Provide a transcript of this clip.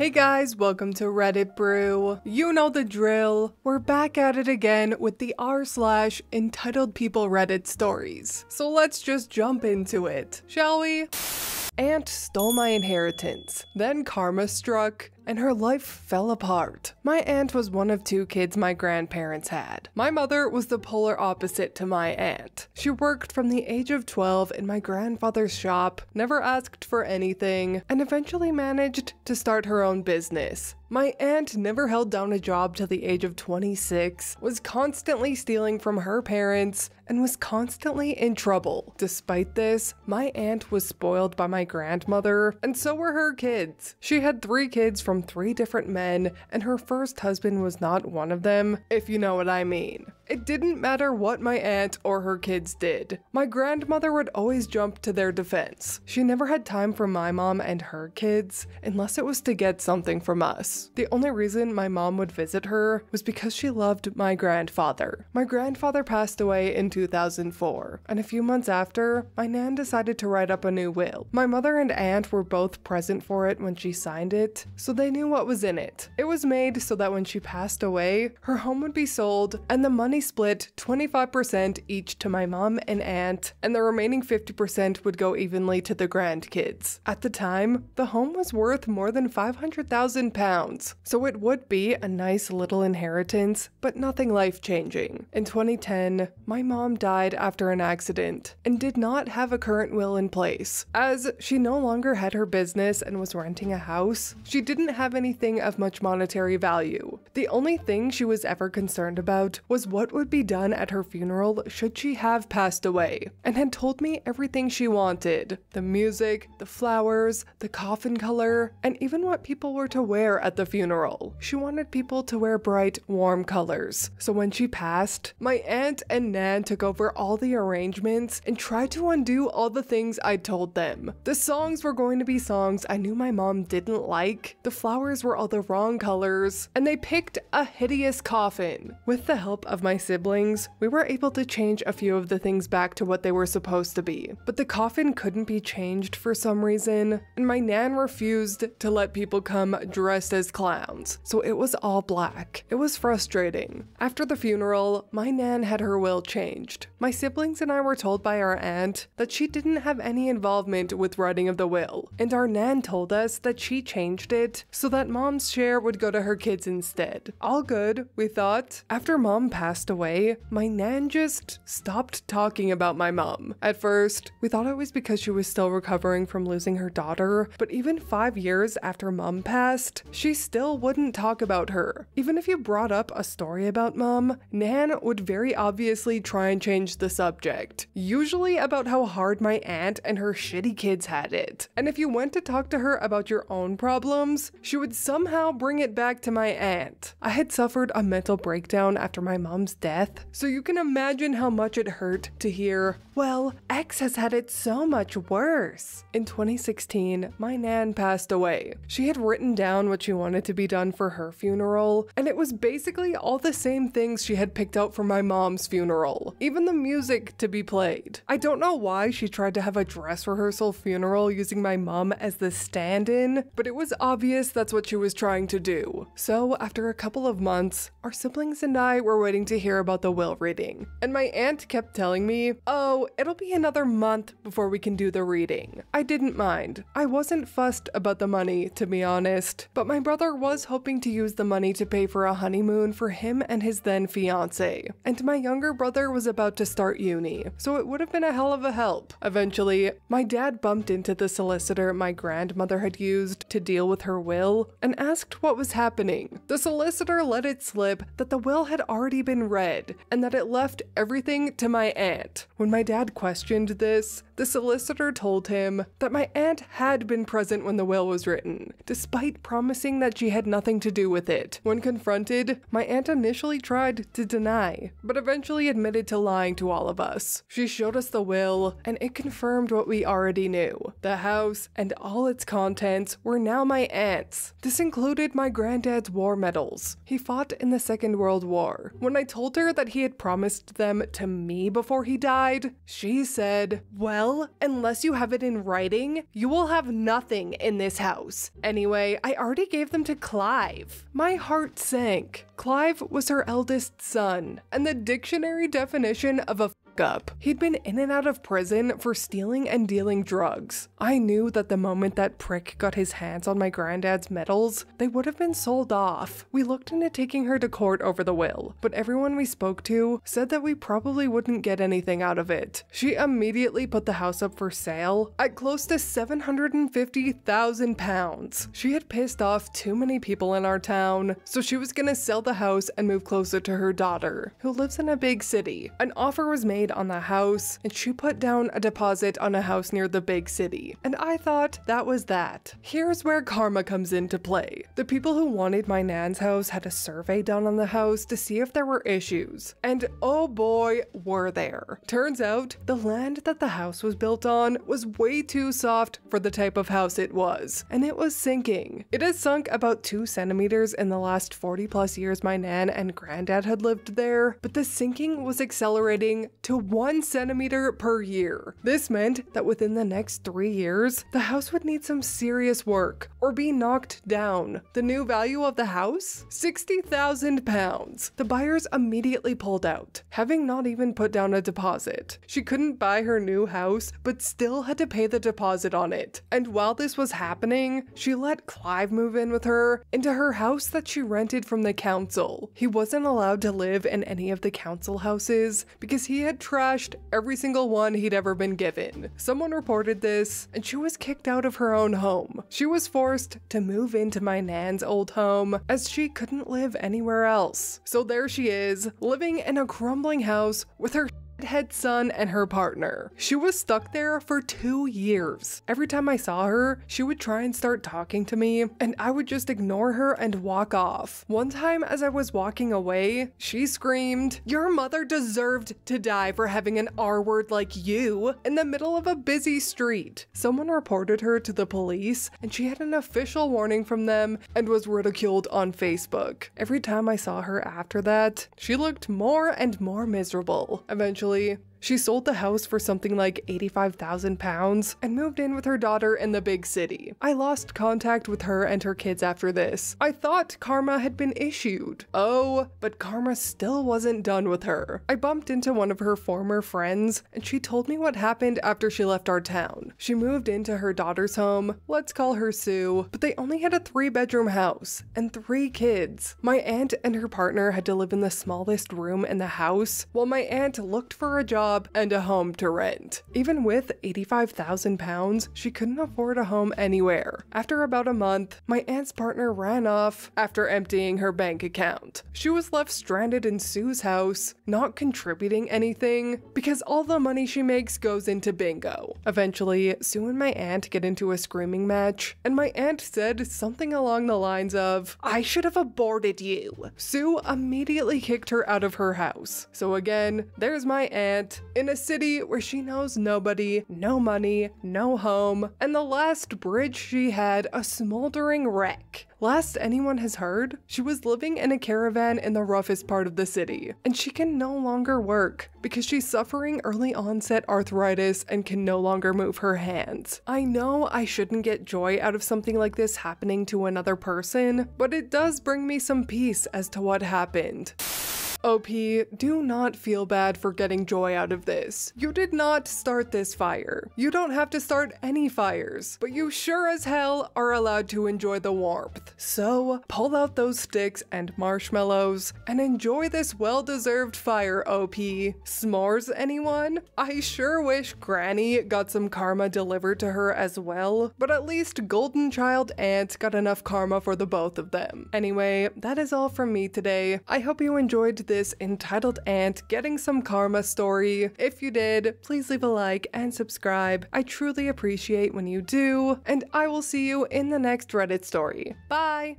Hey guys, welcome to Reddit Brew. You know the drill. We're back at it again with the r slash entitled people Reddit stories. So let's just jump into it, shall we? Aunt stole my inheritance. Then karma struck and her life fell apart. My aunt was one of two kids my grandparents had. My mother was the polar opposite to my aunt. She worked from the age of 12 in my grandfather's shop, never asked for anything, and eventually managed to start her own business. My aunt never held down a job till the age of 26, was constantly stealing from her parents, and was constantly in trouble. Despite this, my aunt was spoiled by my grandmother, and so were her kids. She had three kids from three different men, and her first husband was not one of them, if you know what I mean. It didn't matter what my aunt or her kids did. My grandmother would always jump to their defense. She never had time for my mom and her kids, unless it was to get something from us. The only reason my mom would visit her was because she loved my grandfather. My grandfather passed away in 2004, and a few months after, my nan decided to write up a new will. My mother and aunt were both present for it when she signed it, so they knew what was in it. It was made so that when she passed away, her home would be sold and the money split 25% each to my mom and aunt, and the remaining 50% would go evenly to the grandkids. At the time, the home was worth more than 500,000 pounds, so it would be a nice little inheritance, but nothing life changing. In 2010, my mom died after an accident and did not have a current will in place. As she no longer had her business and was renting a house, she didn't have anything of much monetary value. The only thing she was ever concerned about was what would be done at her funeral should she have passed away, and had told me everything she wanted the music, the flowers, the coffin color, and even what people were to wear at the funeral. She wanted people to wear bright, warm colors. So when she passed, my aunt and Nan took over all the arrangements and tried to undo all the things I told them. The songs were going to be songs I knew my mom didn't like, the flowers were all the wrong colors, and they picked picked a hideous coffin. With the help of my siblings, we were able to change a few of the things back to what they were supposed to be, but the coffin couldn't be changed for some reason, and my nan refused to let people come dressed as clowns, so it was all black. It was frustrating. After the funeral, my nan had her will changed. My siblings and I were told by our aunt that she didn't have any involvement with writing of the will, and our nan told us that she changed it so that mom's share would go to her kids instead dead. All good, we thought. After mom passed away, my nan just stopped talking about my mom. At first, we thought it was because she was still recovering from losing her daughter, but even five years after mom passed, she still wouldn't talk about her. Even if you brought up a story about mom, Nan would very obviously try and change the subject, usually about how hard my aunt and her shitty kids had it. And if you went to talk to her about your own problems, she would somehow bring it back to my aunt it. I had suffered a mental breakdown after my mom's death, so you can imagine how much it hurt to hear, well, X has had it so much worse. In 2016, my nan passed away. She had written down what she wanted to be done for her funeral, and it was basically all the same things she had picked out for my mom's funeral, even the music to be played. I don't know why she tried to have a dress rehearsal funeral using my mom as the stand in, but it was obvious that's what she was trying to do. So, after a couple of months, our siblings and I were waiting to hear about the will reading, and my aunt kept telling me, oh, it'll be another month before we can do the reading. I didn't mind. I wasn't fussed about the money, to be honest, but my brother was hoping to use the money to pay for a honeymoon for him and his then fiance, and my younger brother was about to start uni, so it would have been a hell of a help. Eventually, my dad bumped into the solicitor my grandmother had used to deal with her will and asked what was happening. The solicitor solicitor let it slip that the will had already been read and that it left everything to my aunt. When my dad questioned this, the solicitor told him that my aunt had been present when the will was written, despite promising that she had nothing to do with it. When confronted, my aunt initially tried to deny, but eventually admitted to lying to all of us. She showed us the will, and it confirmed what we already knew. The house and all its contents were now my aunt's. This included my granddad's war medals. He fought in the Second World War. When I told her that he had promised them to me before he died, she said, Well, unless you have it in writing, you will have nothing in this house. Anyway, I already gave them to Clive. My heart sank. Clive was her eldest son, and the dictionary definition of a hookup. He'd been in and out of prison for stealing and dealing drugs. I knew that the moment that prick got his hands on my granddad's medals, they would have been sold off. We looked into taking her to court over the will, but everyone we spoke to said that we probably wouldn't get anything out of it. She immediately put the house up for sale at close to 750,000 pounds. She had pissed off too many people in our town, so she was gonna sell the house and move closer to her daughter, who lives in a big city. An offer was made on the house, and she put down a deposit on a house near the big city. And I thought that was that. Here's where karma comes into play. The people who wanted my nan's house had a survey done on the house to see if there were issues. And oh boy, were there. Turns out the land that the house was built on was way too soft for the type of house it was, and it was sinking. It has sunk about 2 centimeters in the last 40 plus years my nan and granddad had lived there, but the sinking was accelerating to to one centimeter per year. This meant that within the next three years, the house would need some serious work or be knocked down. The new value of the house? 60,000 pounds. The buyers immediately pulled out, having not even put down a deposit. She couldn't buy her new house, but still had to pay the deposit on it. And while this was happening, she let Clive move in with her into her house that she rented from the council. He wasn't allowed to live in any of the council houses because he had trashed every single one he'd ever been given. Someone reported this, and she was kicked out of her own home. She was forced to move into my nan's old home as she couldn't live anywhere else. So there she is, living in a crumbling house with her head son and her partner. She was stuck there for two years. Every time I saw her, she would try and start talking to me, and I would just ignore her and walk off. One time, as I was walking away, she screamed, Your mother deserved to die for having an R word like you in the middle of a busy street. Someone reported her to the police, and she had an official warning from them and was ridiculed on Facebook. Every time I saw her after that, she looked more and more miserable. Eventually, actually she sold the house for something like 85,000 pounds and moved in with her daughter in the big city. I lost contact with her and her kids after this. I thought karma had been issued. Oh, but karma still wasn't done with her. I bumped into one of her former friends and she told me what happened after she left our town. She moved into her daughter's home, let's call her Sue, but they only had a three bedroom house and three kids. My aunt and her partner had to live in the smallest room in the house while my aunt looked for a job job and a home to rent. Even with 85,000 pounds, she couldn't afford a home anywhere. After about a month, my aunt's partner ran off after emptying her bank account. She was left stranded in Sue's house, not contributing anything, because all the money she makes goes into bingo. Eventually, Sue and my aunt get into a screaming match, and my aunt said something along the lines of, I should have aborted you. Sue immediately kicked her out of her house. So again, there's my aunt in a city where she knows nobody, no money, no home, and the last bridge she had, a smoldering wreck. Last anyone has heard, she was living in a caravan in the roughest part of the city, and she can no longer work because she's suffering early onset arthritis and can no longer move her hands. I know I shouldn't get joy out of something like this happening to another person, but it does bring me some peace as to what happened. OP, do not feel bad for getting joy out of this. You did not start this fire. You don't have to start any fires, but you sure as hell are allowed to enjoy the warmth. So pull out those sticks and marshmallows and enjoy this well-deserved fire, OP. S'mores, anyone? I sure wish Granny got some karma delivered to her as well, but at least Golden Child Aunt got enough karma for the both of them. Anyway, that is all from me today. I hope you enjoyed this entitled ant getting some karma story. If you did, please leave a like and subscribe. I truly appreciate when you do, and I will see you in the next Reddit story. Bye!